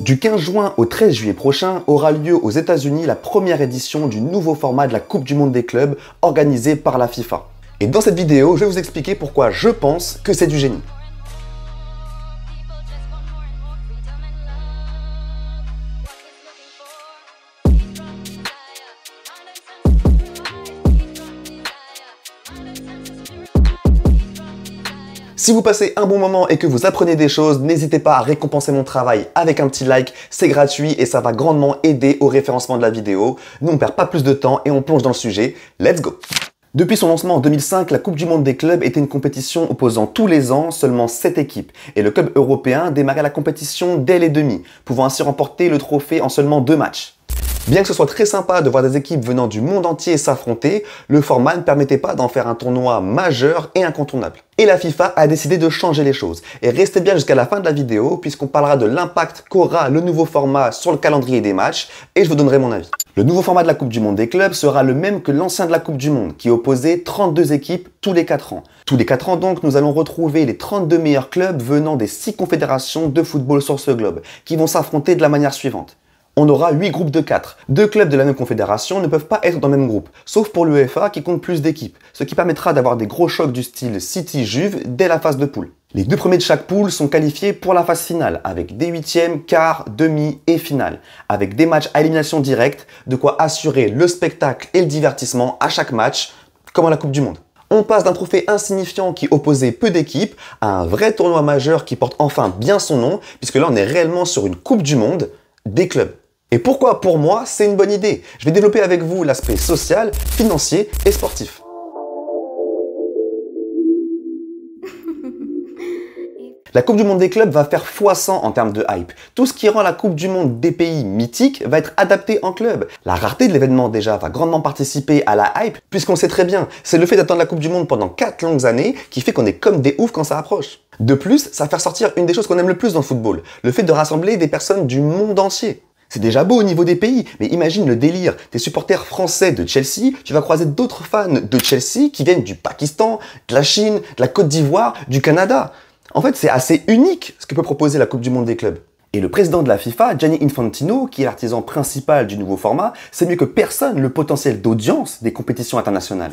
Du 15 juin au 13 juillet prochain aura lieu aux États-Unis la première édition du nouveau format de la Coupe du Monde des clubs organisée par la FIFA. Et dans cette vidéo, je vais vous expliquer pourquoi je pense que c'est du génie. Si vous passez un bon moment et que vous apprenez des choses, n'hésitez pas à récompenser mon travail avec un petit like, c'est gratuit et ça va grandement aider au référencement de la vidéo. Nous on perd pas plus de temps et on plonge dans le sujet. Let's go depuis son lancement en 2005, la Coupe du Monde des clubs était une compétition opposant tous les ans seulement 7 équipes, et le club européen démarrait la compétition dès les demi, pouvant ainsi remporter le trophée en seulement deux matchs. Bien que ce soit très sympa de voir des équipes venant du monde entier s'affronter, le format ne permettait pas d'en faire un tournoi majeur et incontournable. Et la FIFA a décidé de changer les choses. Et restez bien jusqu'à la fin de la vidéo puisqu'on parlera de l'impact qu'aura le nouveau format sur le calendrier des matchs et je vous donnerai mon avis. Le nouveau format de la Coupe du Monde des clubs sera le même que l'ancien de la Coupe du Monde qui opposait 32 équipes tous les 4 ans. Tous les 4 ans donc, nous allons retrouver les 32 meilleurs clubs venant des 6 confédérations de football sur ce globe qui vont s'affronter de la manière suivante on aura 8 groupes de 4. Deux clubs de la même confédération ne peuvent pas être dans le même groupe, sauf pour l'UEFA qui compte plus d'équipes, ce qui permettra d'avoir des gros chocs du style City-Juve dès la phase de poule. Les deux premiers de chaque poule sont qualifiés pour la phase finale, avec des huitièmes, quarts, demi et finale, avec des matchs à élimination directe, de quoi assurer le spectacle et le divertissement à chaque match, comme à la Coupe du Monde. On passe d'un trophée insignifiant qui opposait peu d'équipes à un vrai tournoi majeur qui porte enfin bien son nom, puisque là on est réellement sur une Coupe du Monde des clubs. Et pourquoi pour moi c'est une bonne idée Je vais développer avec vous l'aspect social, financier et sportif. La Coupe du Monde des clubs va faire x100 en termes de hype. Tout ce qui rend la Coupe du Monde des pays mythiques va être adapté en club. La rareté de l'événement déjà va grandement participer à la hype, puisqu'on sait très bien, c'est le fait d'attendre la Coupe du Monde pendant 4 longues années qui fait qu'on est comme des oufs quand ça approche. De plus, ça va faire sortir une des choses qu'on aime le plus dans le football, le fait de rassembler des personnes du monde entier. C'est déjà beau au niveau des pays, mais imagine le délire. Tes supporters français de Chelsea, tu vas croiser d'autres fans de Chelsea qui viennent du Pakistan, de la Chine, de la Côte d'Ivoire, du Canada. En fait, c'est assez unique ce que peut proposer la Coupe du Monde des clubs. Et le président de la FIFA, Gianni Infantino, qui est l'artisan principal du nouveau format, sait mieux que personne le potentiel d'audience des compétitions internationales.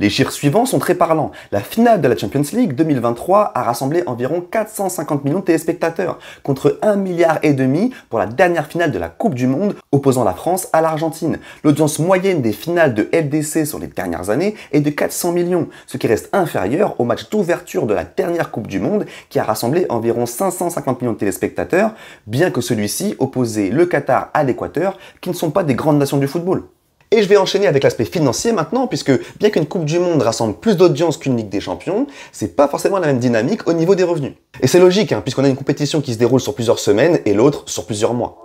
Les chiffres suivants sont très parlants. La finale de la Champions League 2023 a rassemblé environ 450 millions de téléspectateurs, contre 1,5 milliard et demi pour la dernière finale de la Coupe du Monde opposant la France à l'Argentine. L'audience moyenne des finales de LDC sur les dernières années est de 400 millions, ce qui reste inférieur au match d'ouverture de la dernière Coupe du Monde qui a rassemblé environ 550 millions de téléspectateurs, bien que celui-ci opposait le Qatar à l'Équateur, qui ne sont pas des grandes nations du football. Et je vais enchaîner avec l'aspect financier maintenant, puisque bien qu'une Coupe du Monde rassemble plus d'audience qu'une Ligue des Champions, c'est pas forcément la même dynamique au niveau des revenus. Et c'est logique, hein, puisqu'on a une compétition qui se déroule sur plusieurs semaines et l'autre sur plusieurs mois.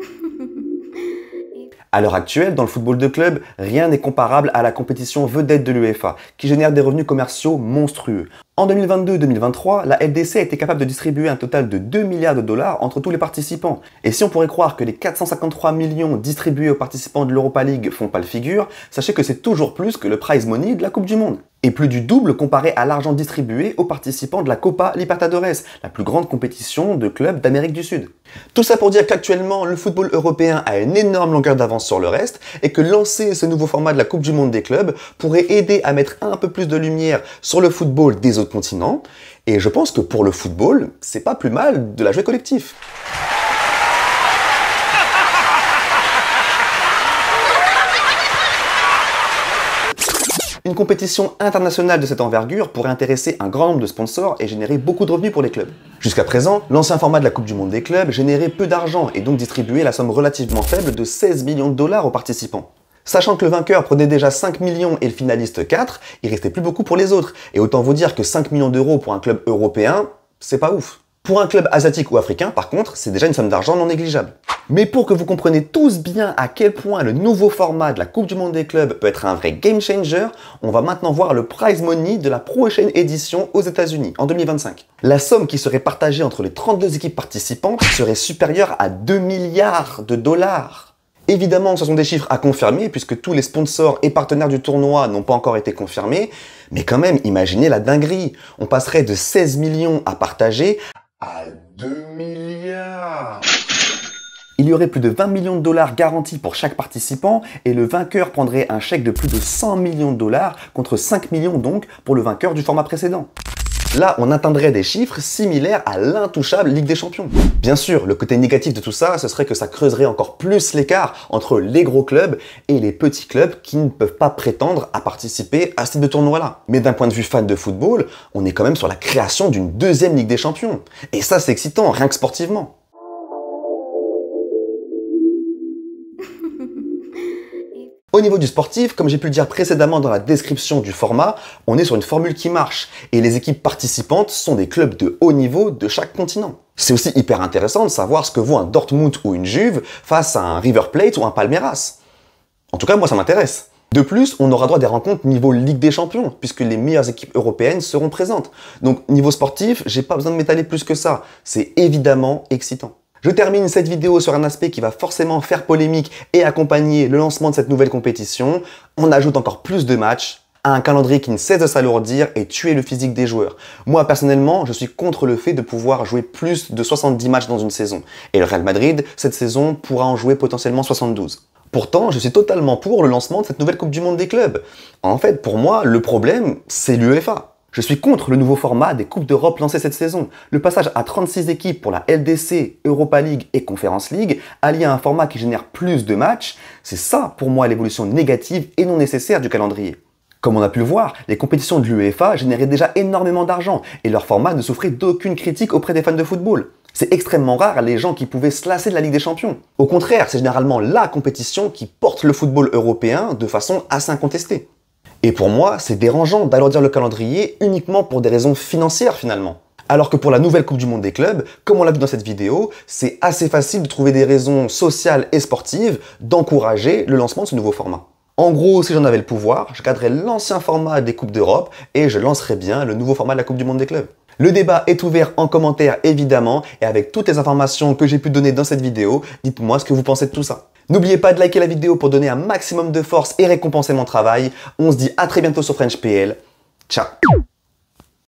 À l'heure actuelle, dans le football de club, rien n'est comparable à la compétition vedette de l'UEFA, qui génère des revenus commerciaux monstrueux. En 2022-2023, la LDC été capable de distribuer un total de 2 milliards de dollars entre tous les participants. Et si on pourrait croire que les 453 millions distribués aux participants de l'Europa League font pas le figure, sachez que c'est toujours plus que le prize money de la Coupe du Monde et plus du double comparé à l'argent distribué aux participants de la Copa Libertadores, la plus grande compétition de clubs d'Amérique du Sud. Tout ça pour dire qu'actuellement, le football européen a une énorme longueur d'avance sur le reste et que lancer ce nouveau format de la Coupe du Monde des clubs pourrait aider à mettre un peu plus de lumière sur le football des autres continents. Et je pense que pour le football, c'est pas plus mal de la jouer collectif. Une compétition internationale de cette envergure pourrait intéresser un grand nombre de sponsors et générer beaucoup de revenus pour les clubs. Jusqu'à présent, l'ancien format de la Coupe du Monde des clubs générait peu d'argent et donc distribuait la somme relativement faible de 16 millions de dollars aux participants. Sachant que le vainqueur prenait déjà 5 millions et le finaliste 4, il restait plus beaucoup pour les autres, et autant vous dire que 5 millions d'euros pour un club européen, c'est pas ouf. Pour un club asiatique ou africain, par contre, c'est déjà une somme d'argent non négligeable. Mais pour que vous compreniez tous bien à quel point le nouveau format de la Coupe du Monde des clubs peut être un vrai game changer, on va maintenant voir le prize money de la prochaine édition aux États-Unis en 2025. La somme qui serait partagée entre les 32 équipes participantes serait supérieure à 2 milliards de dollars. Évidemment, ce sont des chiffres à confirmer puisque tous les sponsors et partenaires du tournoi n'ont pas encore été confirmés, mais quand même, imaginez la dinguerie. On passerait de 16 millions à partager à 2 milliards il y aurait plus de 20 millions de dollars garantis pour chaque participant et le vainqueur prendrait un chèque de plus de 100 millions de dollars contre 5 millions donc pour le vainqueur du format précédent. Là, on atteindrait des chiffres similaires à l'intouchable Ligue des Champions. Bien sûr, le côté négatif de tout ça, ce serait que ça creuserait encore plus l'écart entre les gros clubs et les petits clubs qui ne peuvent pas prétendre à participer à ces deux tournois-là. Mais d'un point de vue fan de football, on est quand même sur la création d'une deuxième Ligue des Champions. Et ça, c'est excitant, rien que sportivement. Au niveau du sportif, comme j'ai pu le dire précédemment dans la description du format, on est sur une formule qui marche et les équipes participantes sont des clubs de haut niveau de chaque continent. C'est aussi hyper intéressant de savoir ce que vaut un Dortmund ou une Juve face à un River Plate ou un Palmeiras. En tout cas, moi ça m'intéresse. De plus, on aura droit à des rencontres niveau Ligue des Champions, puisque les meilleures équipes européennes seront présentes. Donc niveau sportif, j'ai pas besoin de m'étaler plus que ça. C'est évidemment excitant. Je termine cette vidéo sur un aspect qui va forcément faire polémique et accompagner le lancement de cette nouvelle compétition. On ajoute encore plus de matchs à un calendrier qui ne cesse de s'alourdir et tuer le physique des joueurs. Moi personnellement, je suis contre le fait de pouvoir jouer plus de 70 matchs dans une saison. Et le Real Madrid, cette saison, pourra en jouer potentiellement 72. Pourtant, je suis totalement pour le lancement de cette nouvelle Coupe du Monde des clubs. En fait, pour moi, le problème, c'est l'UEFA. Je suis contre le nouveau format des Coupes d'Europe lancées cette saison. Le passage à 36 équipes pour la LDC, Europa League et Conference League, allié à un format qui génère plus de matchs, c'est ça pour moi l'évolution négative et non nécessaire du calendrier. Comme on a pu le voir, les compétitions de l'UEFA généraient déjà énormément d'argent et leur format ne souffrait d'aucune critique auprès des fans de football. C'est extrêmement rare les gens qui pouvaient se lasser de la Ligue des Champions. Au contraire, c'est généralement la compétition qui porte le football européen de façon assez incontestée. Et pour moi, c'est dérangeant d'alourdir le calendrier uniquement pour des raisons financières finalement. Alors que pour la nouvelle Coupe du Monde des clubs, comme on l'a vu dans cette vidéo, c'est assez facile de trouver des raisons sociales et sportives d'encourager le lancement de ce nouveau format. En gros, si j'en avais le pouvoir, je cadrerais l'ancien format des Coupes d'Europe et je lancerais bien le nouveau format de la Coupe du Monde des clubs. Le débat est ouvert en commentaire évidemment et avec toutes les informations que j'ai pu donner dans cette vidéo, dites-moi ce que vous pensez de tout ça. N'oubliez pas de liker la vidéo pour donner un maximum de force et récompenser mon travail. On se dit à très bientôt sur French PL. Ciao